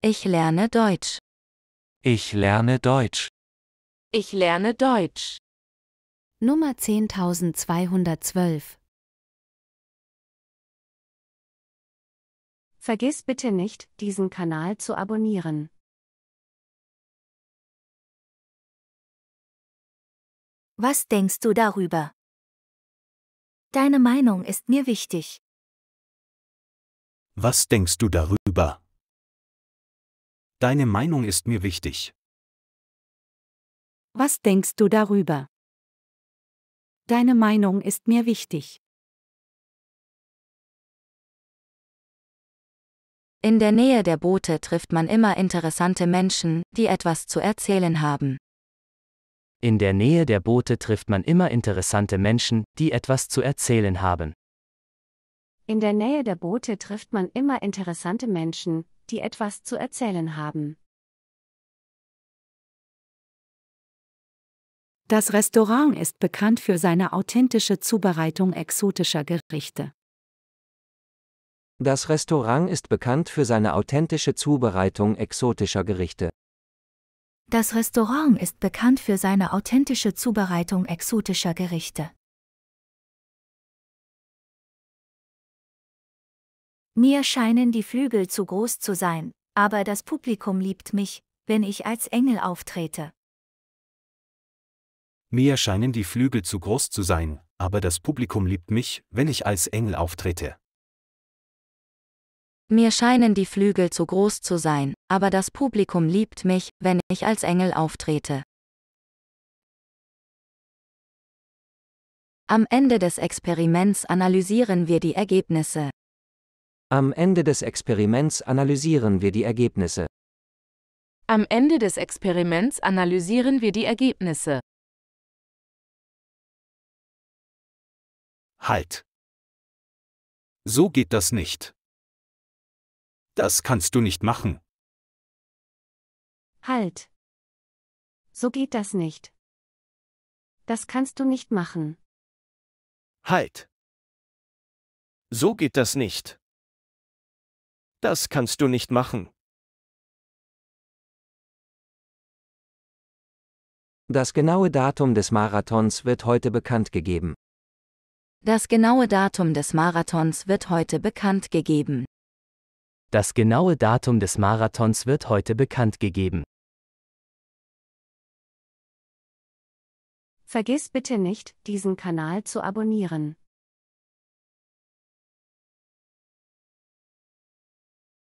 Ich lerne Deutsch. Ich lerne Deutsch. Ich lerne Deutsch. Nummer 10212. Vergiss bitte nicht, diesen Kanal zu abonnieren. Was denkst du darüber? Deine Meinung ist mir wichtig. Was denkst du darüber? Deine Meinung ist mir wichtig. Was denkst du darüber? Deine Meinung ist mir wichtig. In der Nähe der Boote trifft man immer interessante Menschen, die etwas zu erzählen haben. In der Nähe der Boote trifft man immer interessante Menschen, die etwas zu erzählen haben. In der Nähe der Boote trifft man immer interessante Menschen, die etwas zu erzählen haben. Das Restaurant ist bekannt für seine authentische Zubereitung exotischer Gerichte. Das Restaurant ist bekannt für seine authentische Zubereitung exotischer Gerichte. Das Restaurant ist bekannt für seine authentische Zubereitung exotischer Gerichte. Mir scheinen die Flügel zu groß zu sein, aber das Publikum liebt mich, wenn ich als Engel auftrete. Mir scheinen die Flügel zu groß zu sein, aber das Publikum liebt mich, wenn ich als Engel auftrete. Mir scheinen die Flügel zu groß zu sein, aber das Publikum liebt mich, wenn ich als Engel auftrete. Am Ende des Experiments analysieren wir die Ergebnisse. Am Ende des Experiments analysieren wir die Ergebnisse. Am Ende des Experiments analysieren wir die Ergebnisse. Halt. So geht das nicht. Das kannst du nicht machen. Halt. So geht das nicht. Das kannst du nicht machen. Halt. So geht das nicht. Das kannst du nicht machen. Das genaue Datum des Marathons wird heute bekannt gegeben. Das genaue Datum des Marathons wird heute bekannt gegeben. Das genaue Datum des Marathons wird heute bekannt gegeben. Vergiss bitte nicht, diesen Kanal zu abonnieren.